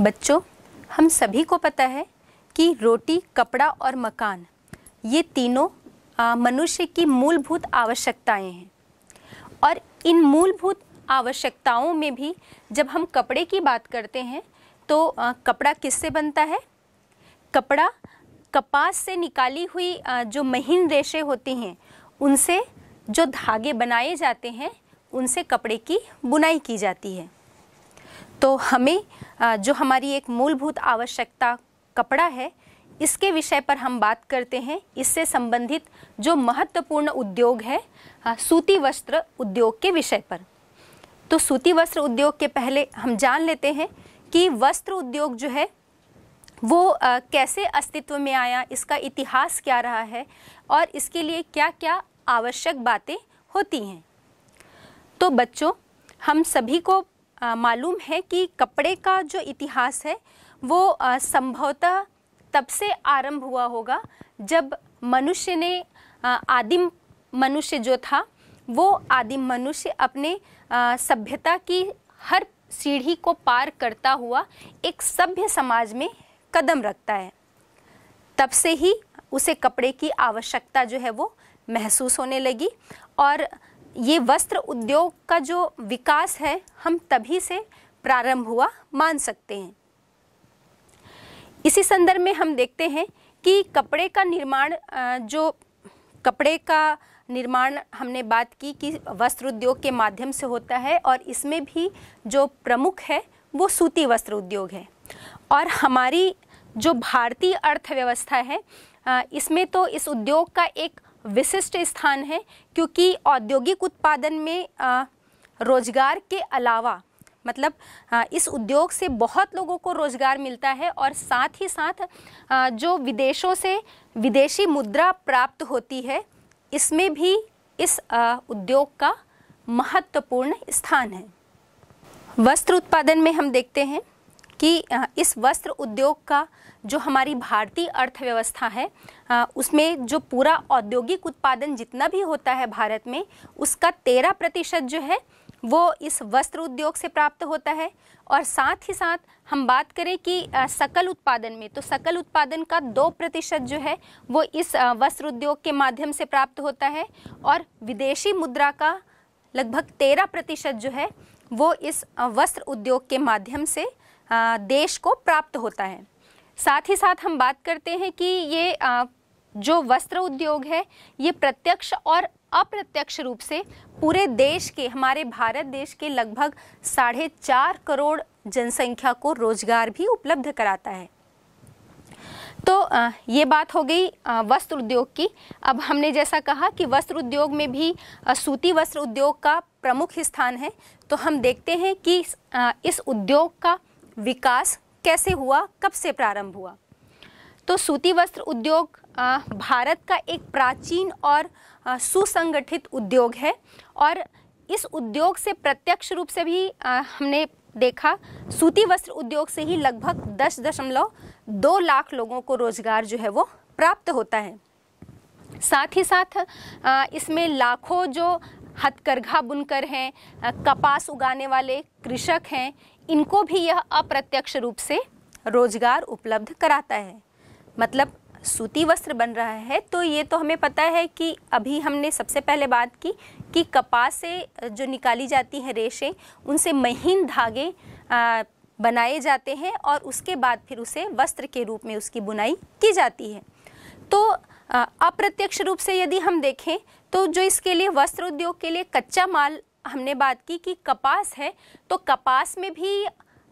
बच्चों हम सभी को पता है कि रोटी कपड़ा और मकान ये तीनों मनुष्य की मूलभूत आवश्यकताएं हैं और इन मूलभूत आवश्यकताओं में भी जब हम कपड़े की बात करते हैं तो आ, कपड़ा किससे बनता है कपड़ा कपास से निकाली हुई आ, जो महीन रेशे होती हैं उनसे जो धागे बनाए जाते हैं उनसे कपड़े की बुनाई की जाती है तो हमें जो हमारी एक मूलभूत आवश्यकता कपड़ा है इसके विषय पर हम बात करते हैं इससे संबंधित जो महत्वपूर्ण उद्योग है सूती वस्त्र उद्योग के विषय पर तो सूती वस्त्र उद्योग के पहले हम जान लेते हैं कि वस्त्र उद्योग जो है वो आ, कैसे अस्तित्व में आया इसका इतिहास क्या रहा है और इसके लिए क्या क्या आवश्यक बातें होती हैं तो बच्चों हम सभी को मालूम है कि कपड़े का जो इतिहास है वो संभवतः तब से आरंभ हुआ होगा जब मनुष्य ने आदिम मनुष्य जो था वो आदिम मनुष्य अपने सभ्यता की हर सीढ़ी को पार करता हुआ एक सभ्य समाज में कदम रखता है तब से ही उसे कपड़े की आवश्यकता जो है वो महसूस होने लगी और ये वस्त्र उद्योग का जो विकास है हम तभी से प्रारंभ हुआ मान सकते हैं इसी संदर्भ में हम देखते हैं कि कपड़े का निर्माण जो कपड़े का निर्माण हमने बात की कि वस्त्र उद्योग के माध्यम से होता है और इसमें भी जो प्रमुख है वो सूती वस्त्र उद्योग है और हमारी जो भारतीय अर्थव्यवस्था है इसमें तो इस उद्योग का एक विशिष्ट स्थान है क्योंकि औद्योगिक उत्पादन में रोजगार के अलावा मतलब इस उद्योग से बहुत लोगों को रोजगार मिलता है और साथ ही साथ जो विदेशों से विदेशी मुद्रा प्राप्त होती है इसमें भी इस उद्योग का महत्वपूर्ण स्थान है वस्त्र उत्पादन में हम देखते हैं कि इस वस्त्र उद्योग का जो हमारी भारतीय अर्थव्यवस्था है उसमें जो पूरा औद्योगिक उत्पादन जितना भी होता है भारत में उसका तेरह प्रतिशत जो है वो इस वस्त्र उद्योग से प्राप्त होता है और साथ ही साथ हम बात करें कि सकल उत्पादन में तो सकल उत्पादन का दो प्रतिशत जो है वो इस वस्त्र उद्योग के माध्यम से प्राप्त होता है और विदेशी मुद्रा का लगभग तेरह प्रतिशत जो है वो इस वस्त्र उद्योग के माध्यम से देश को प्राप्त होता है साथ ही साथ हम बात करते हैं कि ये जो वस्त्र उद्योग है ये प्रत्यक्ष और अप्रत्यक्ष रूप से पूरे देश के हमारे भारत देश के लगभग साढ़े चार करोड़ जनसंख्या को रोजगार भी उपलब्ध कराता है तो ये बात हो गई वस्त्र उद्योग की अब हमने जैसा कहा कि वस्त्र उद्योग में भी सूती वस्त्र उद्योग का प्रमुख स्थान है तो हम देखते हैं कि इस उद्योग का विकास कैसे हुआ कब से प्रारंभ हुआ तो सूती वस्त्र उद्योग भारत का एक प्राचीन और सुसंगठित उद्योग है और इस उद्योग से प्रत्यक्ष रूप से भी हमने देखा सूती वस्त्र उद्योग से ही लगभग दस दशमलव दो लाख लोगों को रोजगार जो है वो प्राप्त होता है साथ ही साथ इसमें लाखों जो हथकरघा बुनकर हैं कपास उगाने वाले कृषक हैं इनको भी यह अप्रत्यक्ष रूप से रोजगार उपलब्ध कराता है मतलब सूती वस्त्र बन रहा है तो ये तो हमें पता है कि अभी हमने सबसे पहले बात की कि कपास से जो निकाली जाती हैं रेशें उनसे महीन धागे बनाए जाते हैं और उसके बाद फिर उसे वस्त्र के रूप में उसकी बुनाई की जाती है तो अप्रत्यक्ष रूप से यदि हम देखें तो जो इसके लिए वस्त्र उद्योग के लिए कच्चा माल हमने बात की कि कपास है तो कपास में भी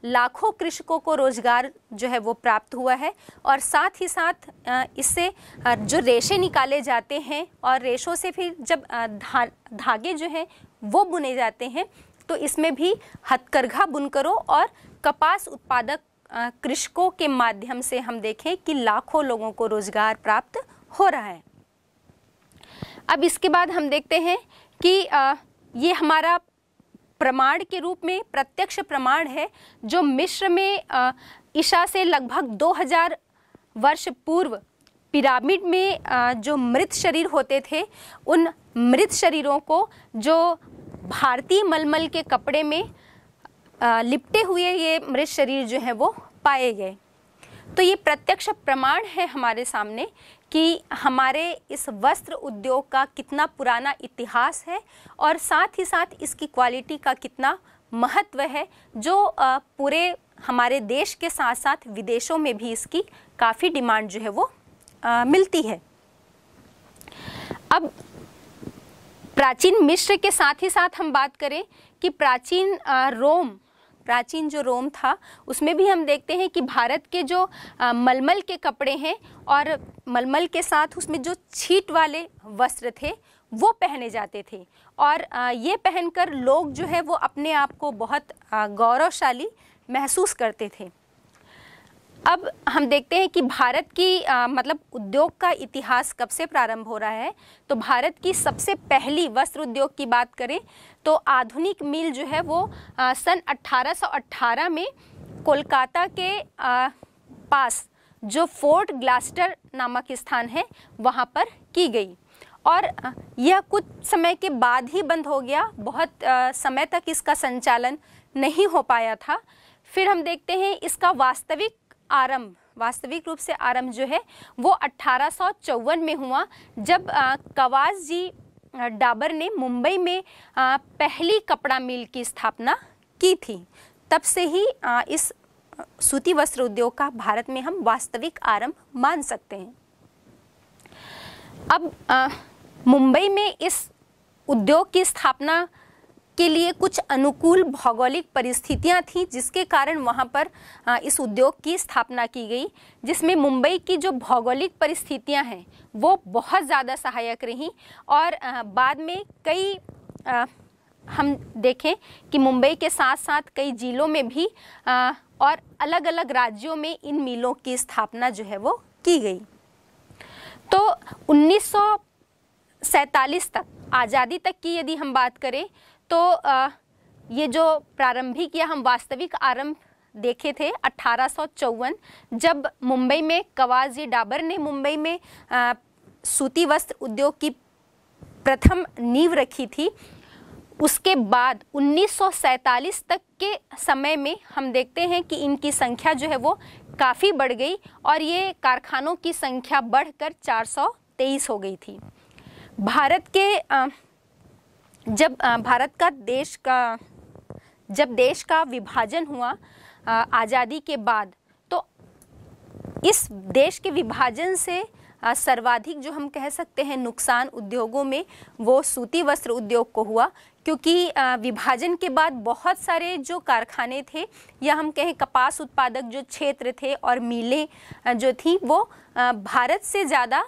लाखों कृषकों को रोजगार जो है वो प्राप्त हुआ है और साथ ही साथ इससे जो रेशे निकाले जाते हैं और रेशों से फिर जब धा धागे जो हैं वो बुने जाते हैं तो इसमें भी हथकरघा बुनकरों और कपास उत्पादक कृषकों के माध्यम से हम देखें कि लाखों लोगों को रोजगार प्राप्त हो रहा है अब इसके बाद हम देखते हैं कि ये हमारा प्रमाण के रूप में प्रत्यक्ष प्रमाण है जो मिश्र में ईशा से लगभग 2000 वर्ष पूर्व पिरामिड में जो मृत शरीर होते थे उन मृत शरीरों को जो भारतीय मलमल के कपड़े में लिपटे हुए ये मृत शरीर जो है वो पाए गए तो ये प्रत्यक्ष प्रमाण है हमारे सामने कि हमारे इस वस्त्र उद्योग का कितना पुराना इतिहास है और साथ ही साथ इसकी क्वालिटी का कितना महत्व है जो पूरे हमारे देश के साथ साथ विदेशों में भी इसकी काफ़ी डिमांड जो है वो आ, मिलती है अब प्राचीन मिश्र के साथ ही साथ हम बात करें कि प्राचीन रोम प्राचीन जो रोम था उसमें भी हम देखते हैं कि भारत के जो मलमल के कपड़े हैं और मलमल के साथ उसमें जो छीट वाले वस्त्र थे वो पहने जाते थे और ये पहनकर लोग जो है वो अपने आप को बहुत गौरवशाली महसूस करते थे अब हम देखते हैं कि भारत की आ, मतलब उद्योग का इतिहास कब से प्रारंभ हो रहा है तो भारत की सबसे पहली वस्त्र उद्योग की बात करें तो आधुनिक मिल जो है वो आ, सन 1818 में कोलकाता के आ, पास जो फोर्ट ग्लास्टर नामक स्थान है वहाँ पर की गई और यह कुछ समय के बाद ही बंद हो गया बहुत आ, समय तक इसका संचालन नहीं हो पाया था फिर हम देखते हैं इसका वास्तविक आरंभ वास्तविक रूप से आरंभ जो है वो अट्ठारह में हुआ जब कवास जी डाबर ने मुंबई में पहली कपड़ा मिल की स्थापना की थी तब से ही इस सूती वस्त्र उद्योग का भारत में हम वास्तविक आरंभ मान सकते हैं अब मुंबई में इस उद्योग की स्थापना के लिए कुछ अनुकूल भौगोलिक परिस्थितियां थीं जिसके कारण वहां पर इस उद्योग की स्थापना की गई जिसमें मुंबई की जो भौगोलिक परिस्थितियां हैं वो बहुत ज़्यादा सहायक रहीं और बाद में कई हम देखें कि मुंबई के साथ साथ कई जिलों में भी और अलग अलग राज्यों में इन मिलों की स्थापना जो है वो की गई तो उन्नीस तक आज़ादी तक की यदि हम बात करें तो आ, ये जो प्रारंभिक या हम वास्तविक आरंभ देखे थे अट्ठारह जब मुंबई में कवाजी डाबर ने मुंबई में आ, सूती वस्त्र उद्योग की प्रथम नींव रखी थी उसके बाद 1947 तक के समय में हम देखते हैं कि इनकी संख्या जो है वो काफ़ी बढ़ गई और ये कारखानों की संख्या बढ़कर 423 हो गई थी भारत के आ, जब भारत का देश का जब देश का विभाजन हुआ आज़ादी के बाद तो इस देश के विभाजन से सर्वाधिक जो हम कह सकते हैं नुकसान उद्योगों में वो सूती वस्त्र उद्योग को हुआ क्योंकि विभाजन के बाद बहुत सारे जो कारखाने थे या हम कहें कपास उत्पादक जो क्षेत्र थे और मीलें जो थी वो भारत से ज़्यादा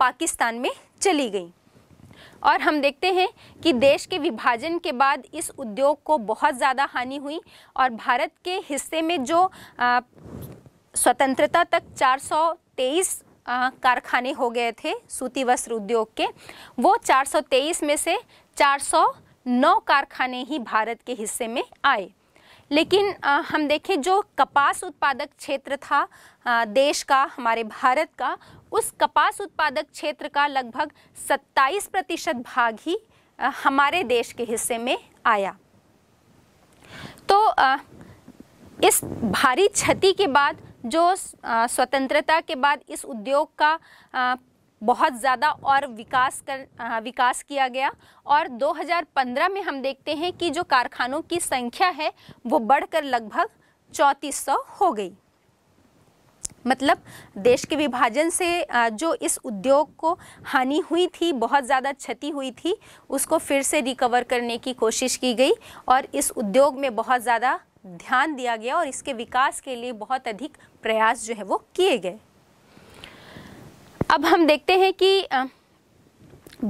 पाकिस्तान में चली गई और हम देखते हैं कि देश के विभाजन के बाद इस उद्योग को बहुत ज़्यादा हानि हुई और भारत के हिस्से में जो आ, स्वतंत्रता तक 423 कारखाने हो गए थे सूती वस्त्र उद्योग के वो 423 में से 409 कारखाने ही भारत के हिस्से में आए लेकिन आ, हम देखें जो कपास उत्पादक क्षेत्र था आ, देश का हमारे भारत का उस कपास उत्पादक क्षेत्र का लगभग 27 प्रतिशत भाग ही आ, हमारे देश के हिस्से में आया तो आ, इस भारी क्षति के बाद जो स्वतंत्रता के बाद इस उद्योग का बहुत ज़्यादा और विकास कर विकास किया गया और 2015 में हम देखते हैं कि जो कारखानों की संख्या है वो बढ़कर लगभग चौंतीस हो गई मतलब देश के विभाजन से जो इस उद्योग को हानि हुई थी बहुत ज़्यादा क्षति हुई थी उसको फिर से रिकवर करने की कोशिश की गई और इस उद्योग में बहुत ज़्यादा ध्यान दिया गया और इसके विकास के लिए बहुत अधिक प्रयास जो है वो किए गए अब हम देखते हैं कि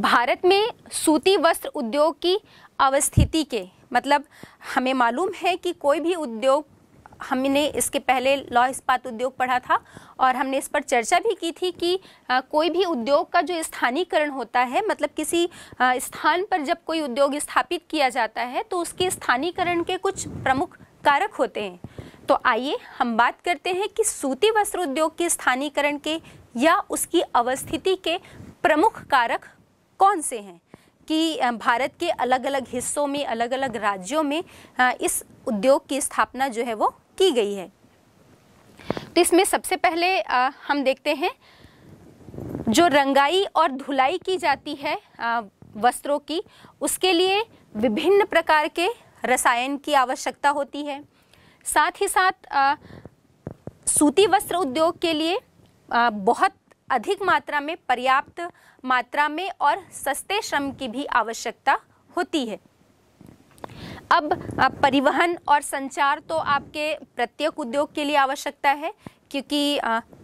भारत में सूती वस्त्र उद्योग की अवस्थिति के मतलब हमें मालूम है कि कोई भी उद्योग हमने इसके पहले लॉ इस्पात उद्योग पढ़ा था और हमने इस पर चर्चा भी की थी कि कोई भी उद्योग का जो स्थानीकरण होता है मतलब किसी स्थान पर जब कोई उद्योग स्थापित किया जाता है तो उसके स्थानीकरण के कुछ प्रमुख कारक होते हैं तो आइए हम बात करते हैं कि सूती वस्त्र उद्योग के स्थानीकरण के या उसकी अवस्थिति के प्रमुख कारक कौन से हैं कि भारत के अलग अलग हिस्सों में अलग अलग राज्यों में इस उद्योग की स्थापना जो है वो की गई है तो इसमें सबसे पहले हम देखते हैं जो रंगाई और धुलाई की जाती है वस्त्रों की उसके लिए विभिन्न प्रकार के रसायन की आवश्यकता होती है साथ ही साथ सूती वस्त्र उद्योग के लिए बहुत अधिक मात्रा में पर्याप्त मात्रा में और सस्ते श्रम की भी आवश्यकता होती है अब परिवहन और संचार तो आपके प्रत्येक उद्योग के लिए आवश्यकता है क्योंकि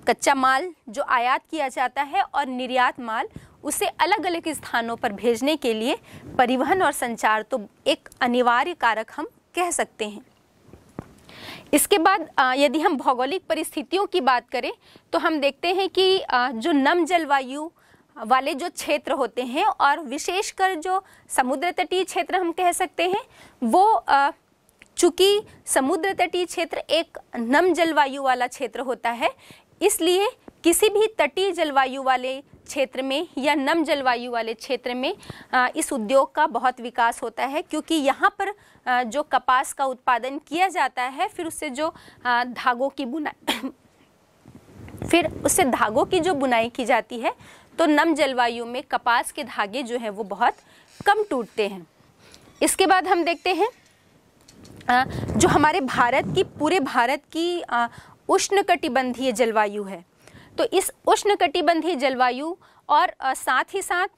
कच्चा माल जो आयात किया जाता है और निर्यात माल उसे अलग अलग स्थानों पर भेजने के लिए परिवहन और संचार तो एक अनिवार्य कारक हम कह सकते हैं इसके बाद यदि हम भौगोलिक परिस्थितियों की बात करें तो हम देखते हैं कि जो नम जलवायु वाले जो क्षेत्र होते हैं और विशेषकर जो समुद्र तटीय क्षेत्र हम कह सकते हैं वो चूँकि समुद्र तटीय क्षेत्र एक नम जलवायु वाला क्षेत्र होता है इसलिए किसी भी तटीय जलवायु वाले क्षेत्र में या नम जलवायु वाले क्षेत्र में इस उद्योग का बहुत विकास होता है क्योंकि यहाँ पर जो कपास का उत्पादन किया जाता है फिर उससे जो धागों की बुनाई फिर उससे धागों की जो बुनाई की जाती है तो नम जलवायु में कपास के धागे जो हैं वो बहुत कम टूटते हैं इसके बाद हम देखते हैं जो हमारे भारत की पूरे भारत की उष्णकटिबंधीय जलवायु है तो इस उष्णकटिबंधीय जलवायु और साथ ही साथ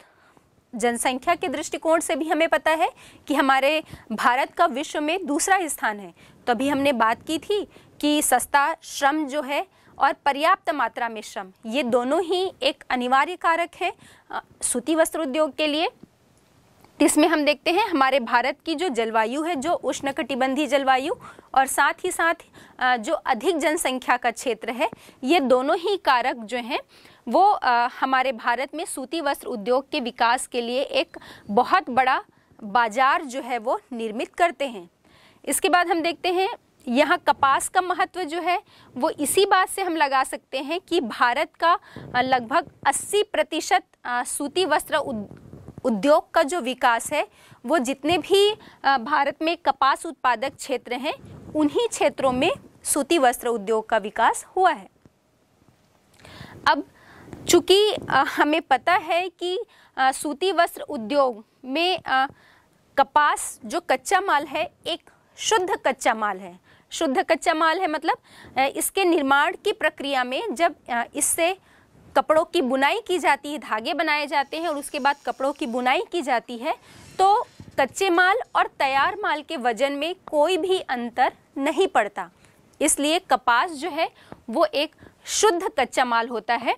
जनसंख्या के दृष्टिकोण से भी हमें पता है कि हमारे भारत का विश्व में दूसरा स्थान है तो अभी हमने बात की थी कि सस्ता श्रम जो है और पर्याप्त मात्रा में श्रम ये दोनों ही एक अनिवार्य कारक है सूती वस्त्र उद्योग के लिए इसमें हम देखते हैं हमारे भारत की जो जलवायु है जो उष्णकटिबंधीय जलवायु और साथ ही साथ जो अधिक जनसंख्या का क्षेत्र है ये दोनों ही कारक जो हैं वो हमारे भारत में सूती वस्त्र उद्योग के विकास के लिए एक बहुत बड़ा बाजार जो है वो निर्मित करते हैं इसके बाद हम देखते हैं यहाँ कपास का महत्व जो है वो इसी बात से हम लगा सकते हैं कि भारत का लगभग 80 प्रतिशत सूती वस्त्र उद्योग का जो विकास है वो जितने भी भारत में कपास उत्पादक क्षेत्र हैं उन्हीं क्षेत्रों में सूती वस्त्र उद्योग का विकास हुआ है अब चूंकि हमें पता है कि सूती वस्त्र उद्योग में कपास जो कच्चा माल है एक शुद्ध कच्चा माल है शुद्ध कच्चा माल है मतलब इसके निर्माण की प्रक्रिया में जब इससे कपड़ों की बुनाई की जाती है धागे बनाए जाते हैं और उसके बाद कपड़ों की बुनाई की जाती है तो कच्चे माल और तैयार माल के वजन में कोई भी अंतर नहीं पड़ता इसलिए कपास जो है वो एक शुद्ध कच्चा माल होता है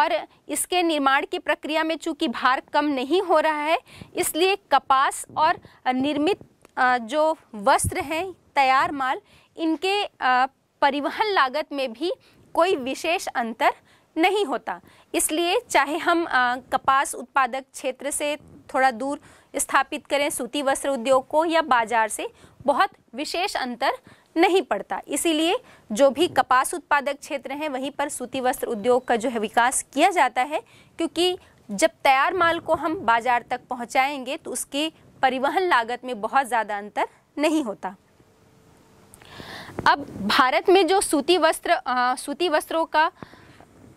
और इसके निर्माण की प्रक्रिया में चूंकि भार कम नहीं हो रहा है इसलिए कपास और निर्मित जो वस्त्र हैं तैयार माल इनके परिवहन लागत में भी कोई विशेष अंतर नहीं होता इसलिए चाहे हम आ, कपास उत्पादक क्षेत्र से थोड़ा दूर स्थापित करें सूती वस्त्र उद्योग को या बाजार से बहुत विशेष अंतर नहीं पड़ता इसीलिए जो भी कपास उत्पादक क्षेत्र हैं वहीं पर सूती वस्त्र उद्योग का जो है विकास किया जाता है क्योंकि जब तैयार माल को हम बाजार तक पहुंचाएंगे तो उसकी परिवहन लागत में बहुत ज़्यादा अंतर नहीं होता अब भारत में जो सूती वस्त्र आ, सूती वस्त्रों का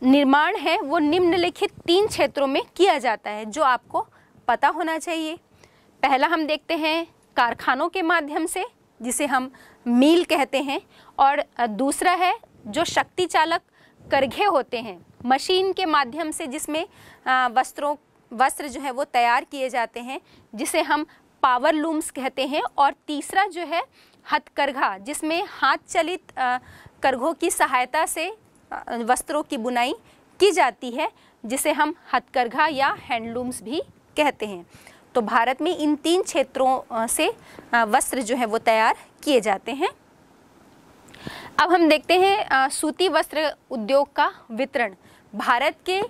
निर्माण है वो निम्नलिखित तीन क्षेत्रों में किया जाता है जो आपको पता होना चाहिए पहला हम देखते हैं कारखानों के माध्यम से जिसे हम मील कहते हैं और दूसरा है जो शक्ति चालक करघे होते हैं मशीन के माध्यम से जिसमें वस्त्रों वस्त्र जो है वो तैयार किए जाते हैं जिसे हम पावर लूम्स कहते हैं और तीसरा जो है हथकरघा जिसमें हाथ चलित करघों की सहायता से वस्त्रों की बुनाई की जाती है जिसे हम हथकरघा या हैंडलूम्स भी कहते हैं तो भारत में इन तीन क्षेत्रों से वस्त्र जो है वो तैयार किए जाते हैं अब हम देखते हैं सूती वस्त्र उद्योग का वितरण भारत के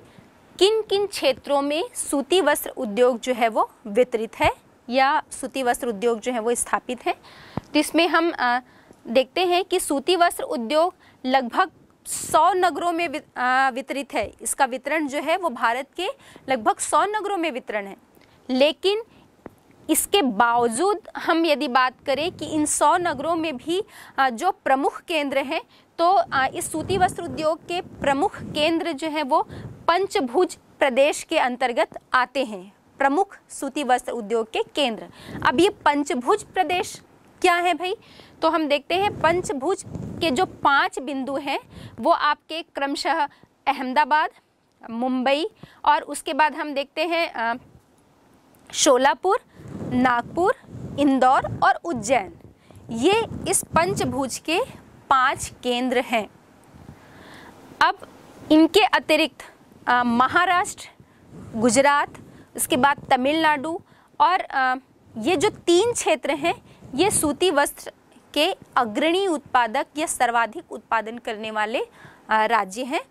किन किन क्षेत्रों में सूती वस्त्र उद्योग जो है वो वितरित है या सूती वस्त्र उद्योग जो है वो स्थापित है तो इसमें हम देखते हैं कि सूती वस्त्र उद्योग लगभग सौ नगरों में वितरित है इसका वितरण जो है वो भारत के लगभग सौ नगरों में वितरण है लेकिन इसके बावजूद हम यदि बात करें कि इन सौ नगरों में भी जो प्रमुख केंद्र हैं तो इस सूती वस्त्र उद्योग के प्रमुख केंद्र जो हैं वो पंचभुज प्रदेश के अंतर्गत आते हैं प्रमुख सूती वस्त्र उद्योग के केंद्र अब ये पंचभुज प्रदेश क्या है भाई तो हम देखते हैं पंचभुज के जो पांच बिंदु हैं वो आपके क्रमशः अहमदाबाद मुंबई और उसके बाद हम देखते हैं शोलापुर नागपुर इंदौर और उज्जैन ये इस पंचभुज के पांच केंद्र हैं अब इनके अतिरिक्त महाराष्ट्र गुजरात उसके बाद तमिलनाडु और आ, ये जो तीन क्षेत्र हैं ये सूती वस्त्र के अग्रणी उत्पादक या सर्वाधिक उत्पादन करने वाले राज्य हैं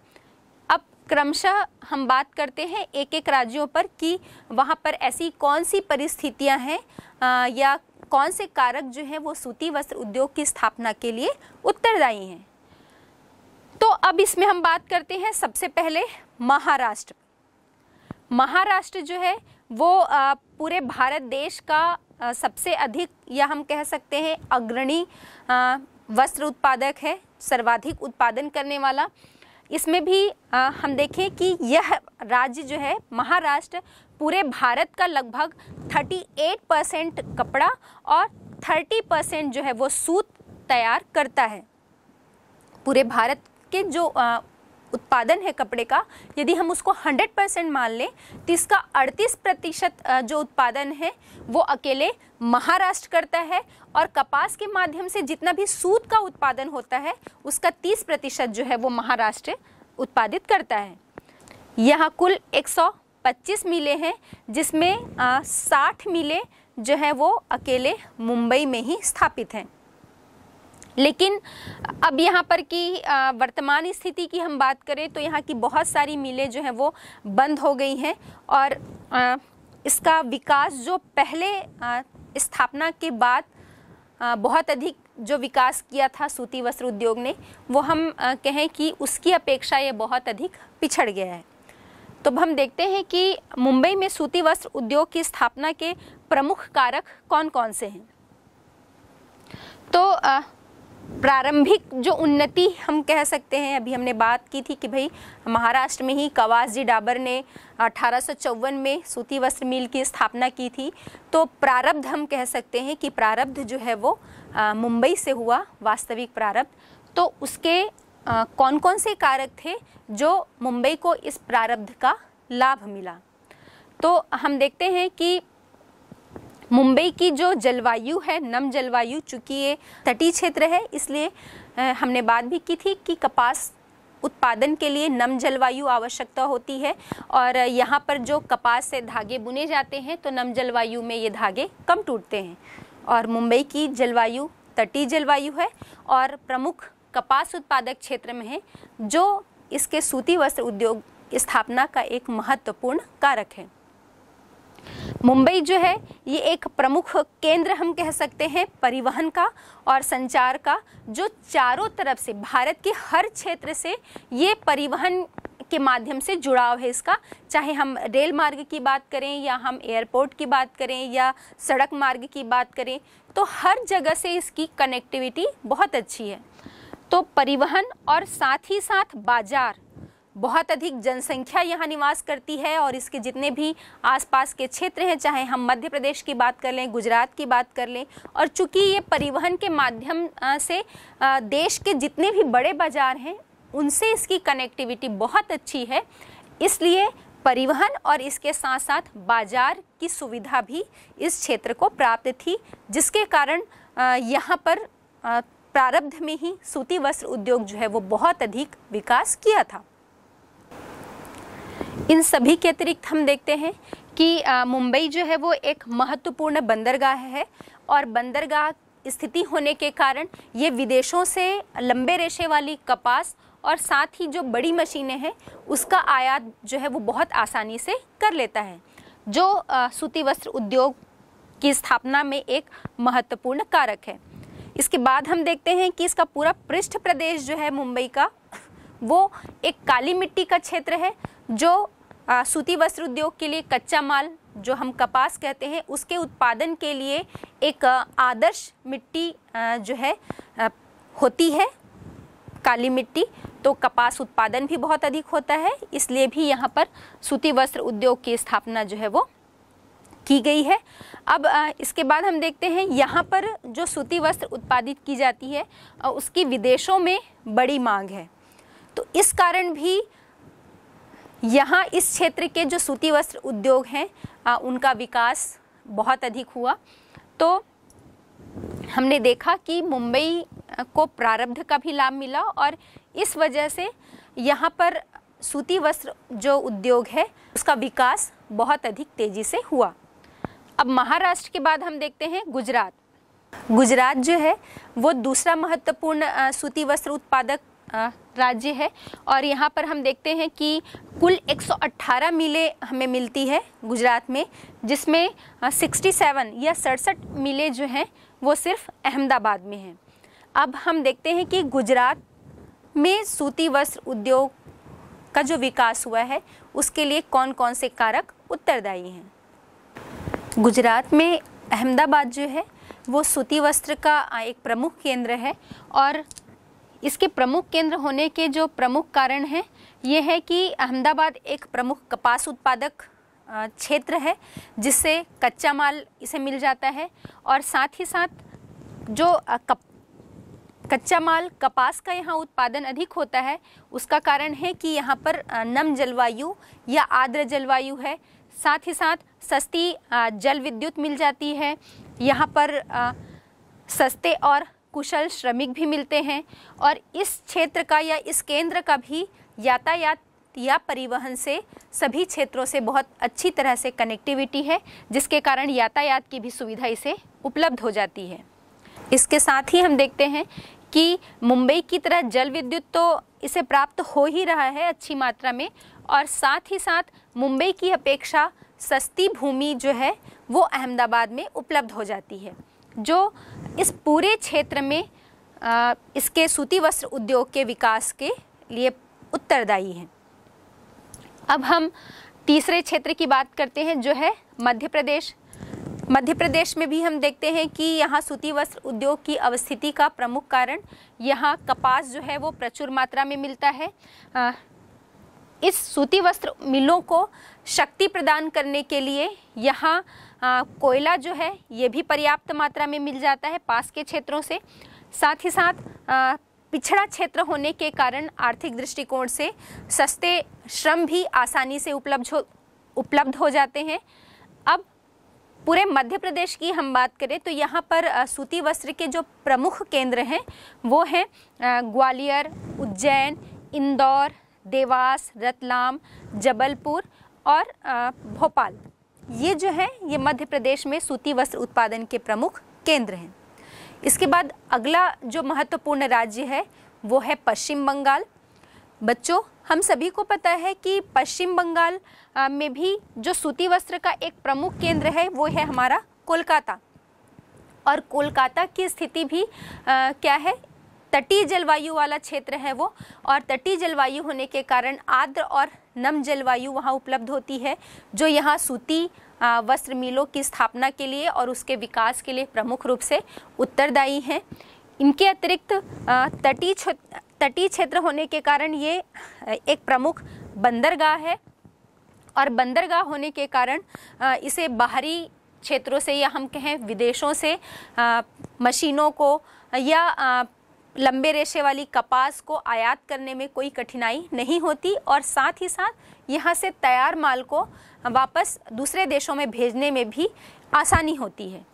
अब क्रमशः हम बात करते हैं एक एक राज्यों पर कि वहाँ पर ऐसी कौन सी परिस्थितियाँ हैं या कौन से कारक जो हैं वो सूती वस्त्र उद्योग की स्थापना के लिए उत्तरदायी हैं तो अब इसमें हम बात करते हैं सबसे पहले महाराष्ट्र महाराष्ट्र जो है वो पूरे भारत देश का सबसे अधिक या हम कह सकते हैं अग्रणी वस्त्र उत्पादक है सर्वाधिक उत्पादन करने वाला इसमें भी हम देखें कि यह राज्य जो है महाराष्ट्र पूरे भारत का लगभग 38 परसेंट कपड़ा और 30 परसेंट जो है वो सूत तैयार करता है पूरे भारत के जो उत्पादन है कपड़े का यदि हम उसको 100 परसेंट मान लें तो इसका 38 प्रतिशत जो उत्पादन है वो अकेले महाराष्ट्र करता है और कपास के माध्यम से जितना भी सूत का उत्पादन होता है उसका 30 प्रतिशत जो है वो महाराष्ट्र उत्पादित करता है यहाँ कुल 125 मिले हैं जिसमें साठ मिले जो है वो अकेले मुंबई में ही स्थापित हैं लेकिन अब यहाँ पर की वर्तमान स्थिति की हम बात करें तो यहाँ की बहुत सारी मिलें जो हैं वो बंद हो गई हैं और इसका विकास जो पहले स्थापना के बाद बहुत अधिक जो विकास किया था सूती वस्त्र उद्योग ने वो हम कहें कि उसकी अपेक्षा ये बहुत अधिक पिछड़ गया है तो हम देखते हैं कि मुंबई में सूती वस्त्र उद्योग की स्थापना के प्रमुख कारक कौन कौन से हैं तो प्रारंभिक जो उन्नति हम कह सकते हैं अभी हमने बात की थी कि भाई महाराष्ट्र में ही कवास जी डाबर ने अठारह में सूती वस्त्र मिल की स्थापना की थी तो प्रारब्ध हम कह सकते हैं कि प्रारब्ध जो है वो मुंबई से हुआ वास्तविक प्रारब्ध तो उसके आ, कौन कौन से कारक थे जो मुंबई को इस प्रारब्ध का लाभ मिला तो हम देखते हैं कि मुंबई की जो जलवायु है नम जलवायु चूँकि ये तटीय क्षेत्र है इसलिए हमने बात भी की थी कि कपास उत्पादन के लिए नम जलवायु आवश्यकता होती है और यहाँ पर जो कपास से धागे बुने जाते हैं तो नम जलवायु में ये धागे कम टूटते हैं और मुंबई की जलवायु तटीय जलवायु है और प्रमुख कपास उत्पादक क्षेत्र में है जो इसके सूती वस्त्र उद्योग स्थापना का एक महत्वपूर्ण कारक है मुंबई जो है ये एक प्रमुख केंद्र हम कह सकते हैं परिवहन का और संचार का जो चारों तरफ से भारत के हर क्षेत्र से ये परिवहन के माध्यम से जुड़ाव है इसका चाहे हम रेल मार्ग की बात करें या हम एयरपोर्ट की बात करें या सड़क मार्ग की बात करें तो हर जगह से इसकी कनेक्टिविटी बहुत अच्छी है तो परिवहन और साथ ही साथ बाजार बहुत अधिक जनसंख्या यहाँ निवास करती है और इसके जितने भी आसपास के क्षेत्र हैं चाहे हम मध्य प्रदेश की बात कर लें गुजरात की बात कर लें और चूंकि ये परिवहन के माध्यम से देश के जितने भी बड़े बाजार हैं उनसे इसकी कनेक्टिविटी बहुत अच्छी है इसलिए परिवहन और इसके साथ साथ बाजार की सुविधा भी इस क्षेत्र को प्राप्त थी जिसके कारण यहाँ पर प्रारब्ध में ही सूती वस्त्र उद्योग जो है वो बहुत अधिक विकास किया था इन सभी के अतिरिक्त हम देखते हैं कि मुंबई जो है वो एक महत्वपूर्ण बंदरगाह है और बंदरगाह स्थिति होने के कारण ये विदेशों से लंबे रेशे वाली कपास और साथ ही जो बड़ी मशीनें हैं उसका आयात जो है वो बहुत आसानी से कर लेता है जो सूती वस्त्र उद्योग की स्थापना में एक महत्वपूर्ण कारक है इसके बाद हम देखते हैं कि इसका पूरा पृष्ठ प्रदेश जो है मुंबई का वो एक काली मिट्टी का क्षेत्र है जो सूती वस्त्र उद्योग के लिए कच्चा माल जो हम कपास कहते हैं उसके उत्पादन के लिए एक आदर्श मिट्टी जो है होती है काली मिट्टी तो कपास उत्पादन भी बहुत अधिक होता है इसलिए भी यहाँ पर सूती वस्त्र उद्योग की स्थापना जो है वो की गई है अब इसके बाद हम देखते हैं यहाँ पर जो सूती वस्त्र उत्पादित की जाती है उसकी विदेशों में बड़ी मांग है तो इस कारण भी यहाँ इस क्षेत्र के जो सूती वस्त्र उद्योग हैं उनका विकास बहुत अधिक हुआ तो हमने देखा कि मुंबई को प्रारब्ध का भी लाभ मिला और इस वजह से यहाँ पर सूती वस्त्र जो उद्योग है उसका विकास बहुत अधिक तेज़ी से हुआ अब महाराष्ट्र के बाद हम देखते हैं गुजरात गुजरात जो है वो दूसरा महत्वपूर्ण सूती वस्त्र उत्पादक राज्य है और यहाँ पर हम देखते हैं कि कुल 118 मिले हमें मिलती है गुजरात में जिसमें 67 या सड़सठ मिले जो हैं वो सिर्फ अहमदाबाद में हैं अब हम देखते हैं कि गुजरात में सूती वस्त्र उद्योग का जो विकास हुआ है उसके लिए कौन कौन से कारक उत्तरदायी हैं गुजरात में अहमदाबाद जो है वो सूती वस्त्र का एक प्रमुख केंद्र है और इसके प्रमुख केंद्र होने के जो प्रमुख कारण हैं ये है कि अहमदाबाद एक प्रमुख कपास उत्पादक क्षेत्र है जिससे कच्चा माल इसे मिल जाता है और साथ ही साथ जो कप, कच्चा माल कपास का यहाँ उत्पादन अधिक होता है उसका कारण है कि यहाँ पर नम जलवायु या आर्द्र जलवायु है साथ ही साथ सस्ती जल विद्युत मिल जाती है यहाँ पर सस्ते और कुशल श्रमिक भी मिलते हैं और इस क्षेत्र का या इस केंद्र का भी यातायात या परिवहन से सभी क्षेत्रों से बहुत अच्छी तरह से कनेक्टिविटी है जिसके कारण यातायात की भी सुविधा इसे उपलब्ध हो जाती है इसके साथ ही हम देखते हैं कि मुंबई की तरह जल विद्युत तो इसे प्राप्त हो ही रहा है अच्छी मात्रा में और साथ ही साथ मुंबई की अपेक्षा सस्ती भूमि जो है वो अहमदाबाद में उपलब्ध हो जाती है जो इस पूरे क्षेत्र में इसके सूती वस्त्र उद्योग के विकास के लिए उत्तरदायी हैं अब हम तीसरे क्षेत्र की बात करते हैं जो है मध्य प्रदेश मध्य प्रदेश में भी हम देखते हैं कि यहाँ सूती वस्त्र उद्योग की अवस्थिति का प्रमुख कारण यहाँ कपास जो है वो प्रचुर मात्रा में मिलता है इस सूती वस्त्र मिलों को शक्ति प्रदान करने के लिए यहाँ कोयला जो है ये भी पर्याप्त मात्रा में मिल जाता है पास के क्षेत्रों से साथ ही साथ आ, पिछड़ा क्षेत्र होने के कारण आर्थिक दृष्टिकोण से सस्ते श्रम भी आसानी से उपलब्ध हो उपलब्ध हो जाते हैं अब पूरे मध्य प्रदेश की हम बात करें तो यहाँ पर सूती वस्त्र के जो प्रमुख केंद्र हैं वो हैं ग्वालियर उज्जैन इंदौर देवास रतलाम जबलपुर और भोपाल ये जो है ये मध्य प्रदेश में सूती वस्त्र उत्पादन के प्रमुख केंद्र हैं इसके बाद अगला जो महत्वपूर्ण राज्य है वो है पश्चिम बंगाल बच्चों हम सभी को पता है कि पश्चिम बंगाल में भी जो सूती वस्त्र का एक प्रमुख केंद्र है वो है हमारा कोलकाता और कोलकाता की स्थिति भी आ, क्या है तटीय जलवायु वाला क्षेत्र है वो और तटीय जलवायु होने के कारण आर्द्र और नम जलवायु वहाँ उपलब्ध होती है जो यहाँ सूती वस्त्र मिलों की स्थापना के लिए और उसके विकास के लिए प्रमुख रूप से उत्तरदायी हैं इनके अतिरिक्त तटीय तटीय क्षेत्र होने के कारण ये एक प्रमुख बंदरगाह है और बंदरगाह होने के कारण इसे बाहरी क्षेत्रों से या हम कहें विदेशों से मशीनों को या लंबे रेशे वाली कपास को आयात करने में कोई कठिनाई नहीं होती और साथ ही साथ यहाँ से तैयार माल को वापस दूसरे देशों में भेजने में भी आसानी होती है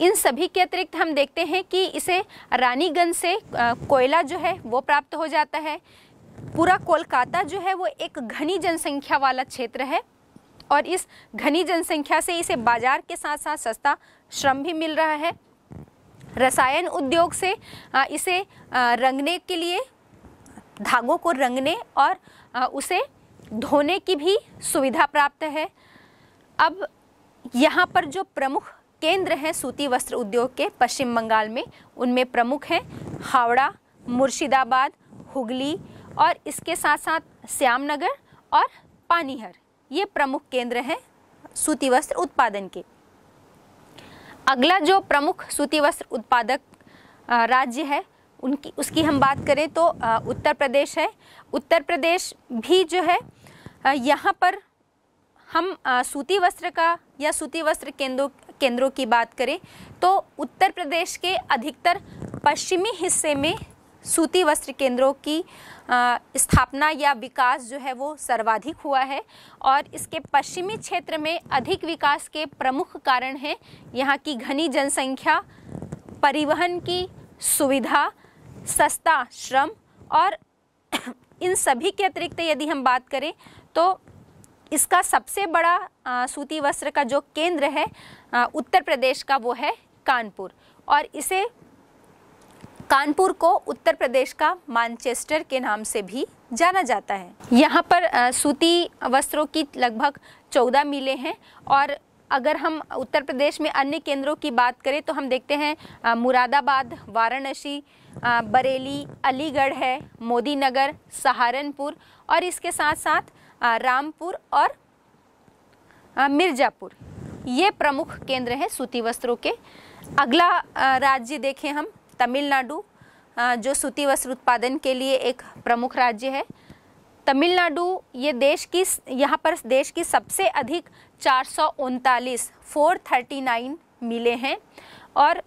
इन सभी के अतिरिक्त हम देखते हैं कि इसे रानीगंज से कोयला जो है वो प्राप्त हो जाता है पूरा कोलकाता जो है वो एक घनी जनसंख्या वाला क्षेत्र है और इस घनी जनसंख्या से इसे बाजार के साथ साथ सस्ता श्रम भी मिल रहा है रसायन उद्योग से इसे रंगने के लिए धागों को रंगने और उसे धोने की भी सुविधा प्राप्त है अब यहाँ पर जो प्रमुख केंद्र हैं सूती वस्त्र उद्योग के पश्चिम बंगाल में उनमें प्रमुख हैं हावड़ा मुर्शिदाबाद हुगली और इसके साथ साथ श्यामनगर और पानीहर ये प्रमुख केंद्र हैं सूती वस्त्र उत्पादन के अगला जो प्रमुख सूती वस्त्र उत्पादक राज्य है उनकी उसकी हम बात करें तो उत्तर प्रदेश है उत्तर प्रदेश भी जो है यहाँ पर हम सूती वस्त्र का या सूती वस्त्र केंद्रों केंद्रों की बात करें तो उत्तर प्रदेश के अधिकतर पश्चिमी हिस्से में सूती वस्त्र केंद्रों की स्थापना या विकास जो है वो सर्वाधिक हुआ है और इसके पश्चिमी क्षेत्र में अधिक विकास के प्रमुख कारण हैं यहाँ की घनी जनसंख्या परिवहन की सुविधा सस्ता श्रम और इन सभी के अतिरिक्त यदि हम बात करें तो इसका सबसे बड़ा आ, सूती वस्त्र का जो केंद्र है आ, उत्तर प्रदेश का वो है कानपुर और इसे कानपुर को उत्तर प्रदेश का मानचेस्टर के नाम से भी जाना जाता है यहाँ पर सूती वस्त्रों की लगभग चौदह मिलें हैं और अगर हम उत्तर प्रदेश में अन्य केंद्रों की बात करें तो हम देखते हैं मुरादाबाद वाराणसी बरेली अलीगढ़ है मोदी नगर सहारनपुर और इसके साथ साथ रामपुर और मिर्ज़ापुर ये प्रमुख केंद्र हैं सूती वस्त्रों के अगला राज्य देखें हम तमिलनाडु जो सूती वस्त्र उत्पादन के लिए एक प्रमुख राज्य है तमिलनाडु ये देश की यहाँ पर देश की सबसे अधिक चार सौ उनतालीस फोर थर्टी नाइन मिले हैं और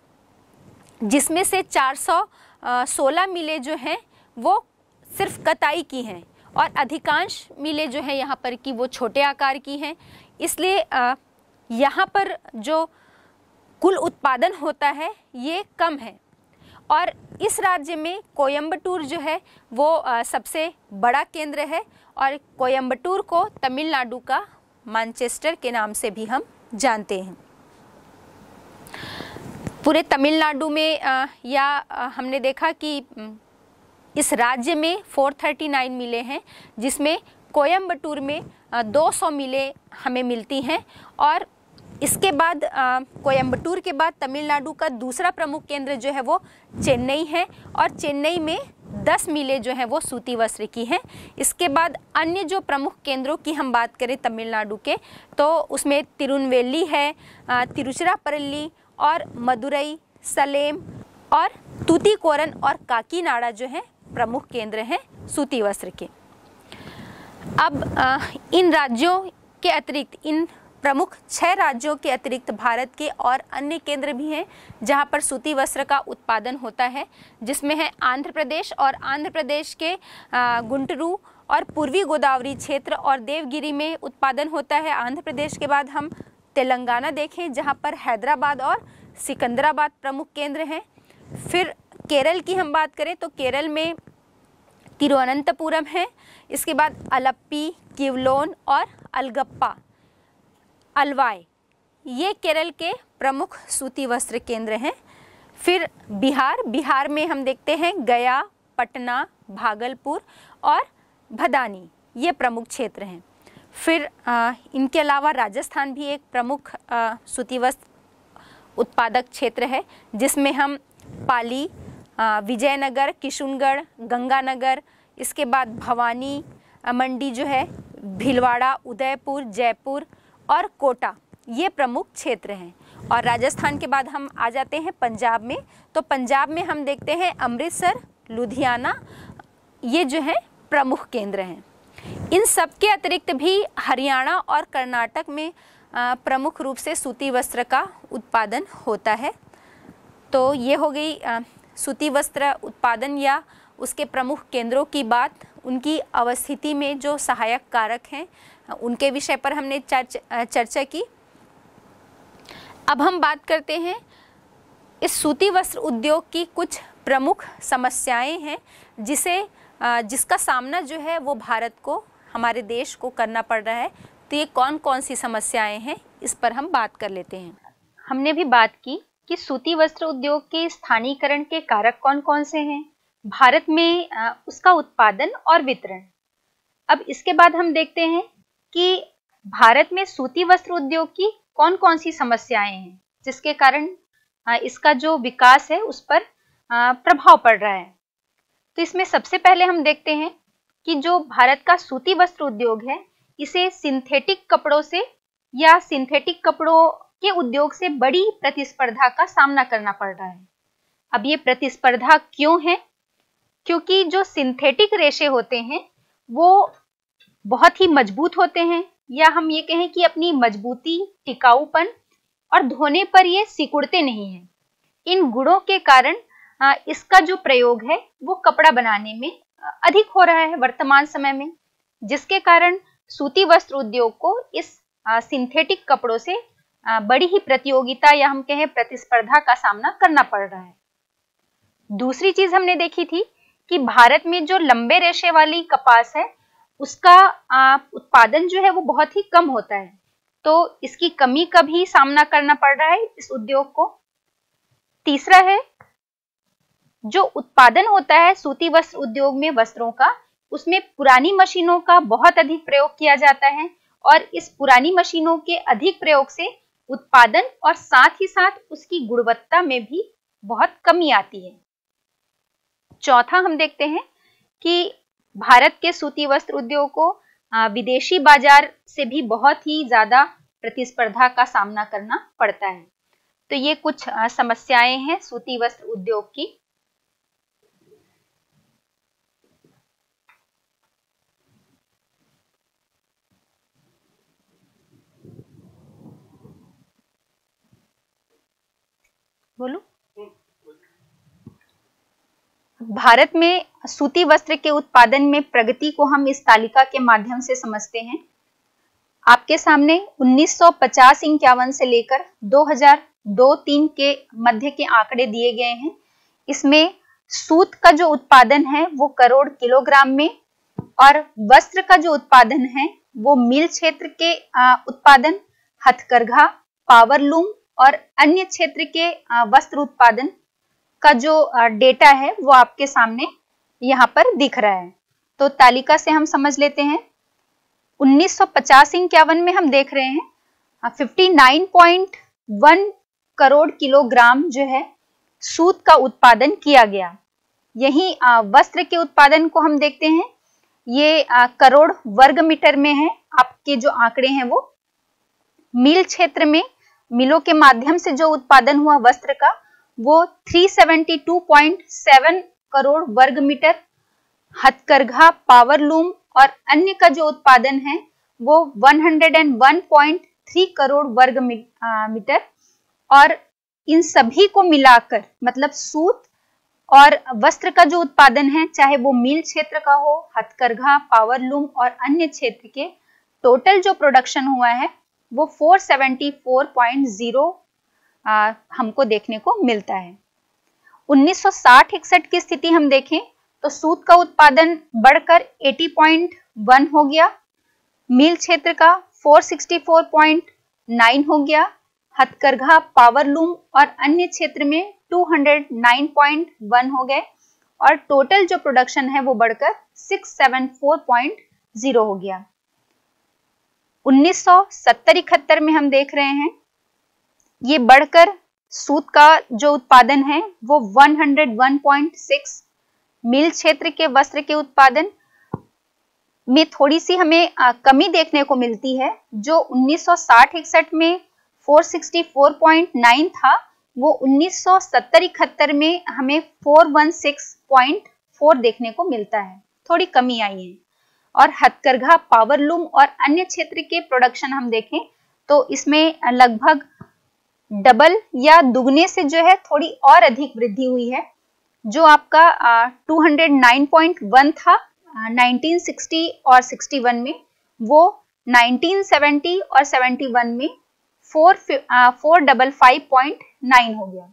जिसमें से चार सौ सोलह मिले जो हैं वो सिर्फ कताई की हैं और अधिकांश मिले जो हैं यहाँ पर की वो छोटे आकार की हैं इसलिए यहाँ पर जो कुल उत्पादन होता है ये कम है और इस राज्य में कोयम्बटूर जो है वो सबसे बड़ा केंद्र है और कोयम्बटूर को तमिलनाडु का मानचेस्टर के नाम से भी हम जानते हैं पूरे तमिलनाडु में या हमने देखा कि इस राज्य में 439 मिले हैं जिसमें कोयम्बटूर में 200 मिले हमें मिलती हैं और इसके बाद कोयम्बटूर के बाद तमिलनाडु का दूसरा प्रमुख केंद्र जो है वो चेन्नई है और चेन्नई में दस मिले जो हैं वो सूती वस्त्र की हैं इसके बाद अन्य जो प्रमुख केंद्रों की हम बात करें तमिलनाडु के तो उसमें तिरुनवेली है तिरुचिरापल्ली और मदुरई सलेम और तूतीकोरन और काकीनाडा जो हैं प्रमुख केंद्र हैं सूती वस्त्र के अब इन राज्यों के अतिरिक्त इन प्रमुख छह राज्यों के अतिरिक्त भारत के और अन्य केंद्र भी हैं जहां पर सूती वस्त्र का उत्पादन होता है जिसमें है आंध्र प्रदेश और आंध्र प्रदेश के गुंटरू और पूर्वी गोदावरी क्षेत्र और देवगिरी में उत्पादन होता है आंध्र प्रदेश के बाद हम तेलंगाना देखें जहाँ पर हैदराबाद और सिकंदराबाद प्रमुख केंद्र हैं फिर केरल की हम बात करें तो केरल में तिरुवनंतपुरम है इसके बाद अलप्पी किवलोन और अलगप्पा अलवाय ये केरल के प्रमुख सूती वस्त्र केंद्र हैं फिर बिहार बिहार में हम देखते हैं गया पटना भागलपुर और भदानी ये प्रमुख क्षेत्र हैं फिर आ, इनके अलावा राजस्थान भी एक प्रमुख सूती वस्त्र उत्पादक क्षेत्र है जिसमें हम पाली विजयनगर किशनगढ़ गंगानगर इसके बाद भवानी मंडी जो है भीलवाड़ा उदयपुर जयपुर और कोटा ये प्रमुख क्षेत्र हैं और राजस्थान के बाद हम आ जाते हैं पंजाब में तो पंजाब में हम देखते हैं अमृतसर लुधियाना ये जो है प्रमुख केंद्र हैं इन सब के अतिरिक्त भी हरियाणा और कर्नाटक में प्रमुख रूप से सूती वस्त्र का उत्पादन होता है तो ये हो गई सूती वस्त्र उत्पादन या उसके प्रमुख केंद्रों की बात उनकी अवस्थिति में जो सहायक कारक हैं उनके विषय पर हमने चर्च चर्चा की अब हम बात करते हैं इस सूती वस्त्र उद्योग की कुछ प्रमुख समस्याएं हैं जिसे जिसका सामना जो है वो भारत को हमारे देश को करना पड़ रहा है तो ये कौन कौन सी समस्याएं हैं इस पर हम बात कर लेते हैं हमने भी बात की कि सूती वस्त्र उद्योग के स्थानीयकरण के कारक कौन कौन से हैं भारत में उसका उत्पादन और वितरण अब इसके बाद हम देखते हैं कि भारत में सूती वस्त्र उद्योग की कौन कौन सी समस्याएं हैं जिसके कारण इसका जो विकास है उस पर प्रभाव पड़ रहा है तो इसमें सबसे पहले हम देखते हैं कि जो भारत का सूती वस्त्र उद्योग है इसे सिंथेटिक कपड़ों से या सिंथेटिक कपड़ों के उद्योग से बड़ी प्रतिस्पर्धा का सामना करना पड़ रहा है अब ये प्रतिस्पर्धा क्यों है क्योंकि जो सिंथेटिक रेशे होते हैं वो बहुत ही मजबूत होते हैं या हम ये कहें कि अपनी मजबूती टिकाऊपन और धोने पर ये सिकुड़ते नहीं हैं इन गुणों के कारण इसका जो प्रयोग है वो कपड़ा बनाने में अधिक हो रहा है वर्तमान समय में जिसके कारण सूती वस्त्र उद्योग को इस सिंथेटिक कपड़ों से बड़ी ही प्रतियोगिता या हम कहें प्रतिस्पर्धा का सामना करना पड़ रहा है दूसरी चीज हमने देखी थी कि भारत में जो लंबे रेशे वाली कपास है उसका उत्पादन जो है वो बहुत ही कम होता है तो इसकी कमी का भी सामना करना पड़ रहा है इस उद्योग को तीसरा है जो उत्पादन होता है सूती वस्त्र उद्योग में वस्त्रों का उसमें पुरानी मशीनों का बहुत अधिक प्रयोग किया जाता है और इस पुरानी मशीनों के अधिक प्रयोग से उत्पादन और साथ ही साथ उसकी गुणवत्ता में भी बहुत कमी आती है चौथा हम देखते हैं कि भारत के सूती वस्त्र उद्योग को विदेशी बाजार से भी बहुत ही ज्यादा प्रतिस्पर्धा का सामना करना पड़ता है तो ये कुछ समस्याएं हैं सूती वस्त्र उद्योग की बोलू भारत में सूती वस्त्र के उत्पादन में प्रगति को हम इस तालिका के माध्यम से समझते हैं आपके सामने 1950 सौ से लेकर 2002-3 के मध्य के आंकड़े दिए गए हैं इसमें सूत का जो उत्पादन है वो करोड़ किलोग्राम में और वस्त्र का जो उत्पादन है वो मिल क्षेत्र के उत्पादन हथकरघा पावरलूम और अन्य क्षेत्र के वस्त्र उत्पादन का जो डेटा है वो आपके सामने यहाँ पर दिख रहा है तो तालिका से हम समझ लेते हैं 1950 इक्यावन में हम देख रहे हैं 59.1 करोड़ किलोग्राम जो है सूत का उत्पादन किया गया यही वस्त्र के उत्पादन को हम देखते हैं ये करोड़ वर्ग मीटर में है आपके जो आंकड़े हैं वो मिल क्षेत्र में मिलों के माध्यम से जो उत्पादन हुआ वस्त्र का वो 372.7 करोड़ वर्ग मीटर हथकरघा पावरलूम और अन्य का जो उत्पादन है वो 101.3 करोड़ वर्ग मीटर और इन सभी को मिलाकर मतलब सूत और वस्त्र का जो उत्पादन है चाहे वो मिल क्षेत्र का हो हथकरघा पावरलूम और अन्य क्षेत्र के टोटल जो प्रोडक्शन हुआ है वो 474.0 आ, हमको देखने को मिलता है 1960 सौ की स्थिति हम देखें तो सूत का उत्पादन बढ़कर 80.1 हो गया मिल क्षेत्र का 464.9 हो गया हथकरघा पावर लूम और अन्य क्षेत्र में 209.1 हो गए और टोटल जो प्रोडक्शन है वो बढ़कर 674.0 हो गया 1970 सौ में हम देख रहे हैं ये बढ़कर सूत का जो उत्पादन है वो 101.6 मिल क्षेत्र के वस्त्र के उत्पादन में थोड़ी सी हमें आ, कमी देखने को मिलती है जो 1960-61 में 464.9 था वो 1970-71 में हमें 416.4 देखने को मिलता है थोड़ी कमी आई है और हथकरघा पावरलूम और अन्य क्षेत्र के प्रोडक्शन हम देखें तो इसमें लगभग डबल या दुगने से जो है थोड़ी और अधिक वृद्धि हुई है जो आपका two hundred nine point one था नाइनटीन सिक्सटी और सिक्सटी वन में वो नाइनटीन सेवेंटी और सेवेंटी वन में four double five point nine हो गया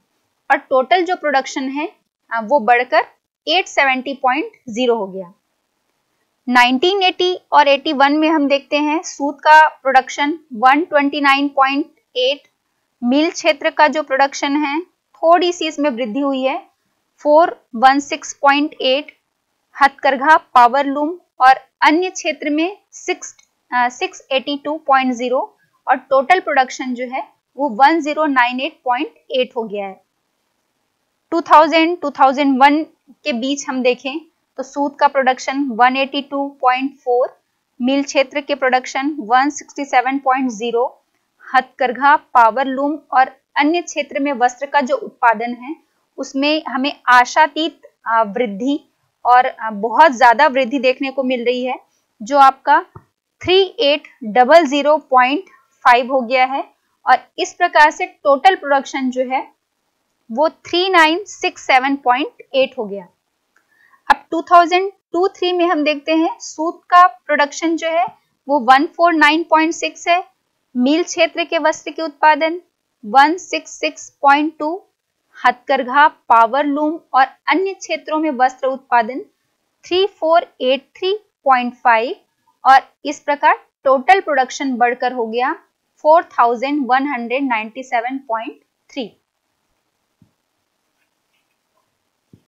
और टोटल जो प्रोडक्शन है आ, वो बढ़कर एट सेवेंटी पॉइंट जीरो हो गया 1980 और 81 में हम देखते हैं सूत का प्रोडक्शन 129.8 मिल क्षेत्र का जो प्रोडक्शन है थोड़ी सी इसमें वृद्धि हुई है 416.8 हथकरघा पावर लूम और अन्य क्षेत्र में सिक्स सिक्स एटी और टोटल प्रोडक्शन जो है वो one zero nine eight point eight हो गया है 2000 2001 के बीच हम देखें तो सूत का प्रोडक्शन 182.4 मिल क्षेत्र के प्रोडक्शन 167.0 हथकरघा पावर लूम और अन्य क्षेत्र में वस्त्र का जो उत्पादन है उसमें हमें आशातीत वृद्धि और बहुत ज्यादा वृद्धि देखने को मिल रही है जो आपका three eight double zero point five हो गया है और इस प्रकार से टोटल प्रोडक्शन जो है वो three nine six seven point eight हो गया अब टू टू थाउजेंड थ्री में हम देखते हैं सूत का प्रोडक्शन जो है वो one four nine point six है मिल क्षेत्र के वस्त्र के उत्पादन 166.2 हथकरघा पावर लूम और अन्य क्षेत्रों में वस्त्र उत्पादन 3483.5 और इस प्रकार टोटल प्रोडक्शन बढ़कर हो गया 4197.3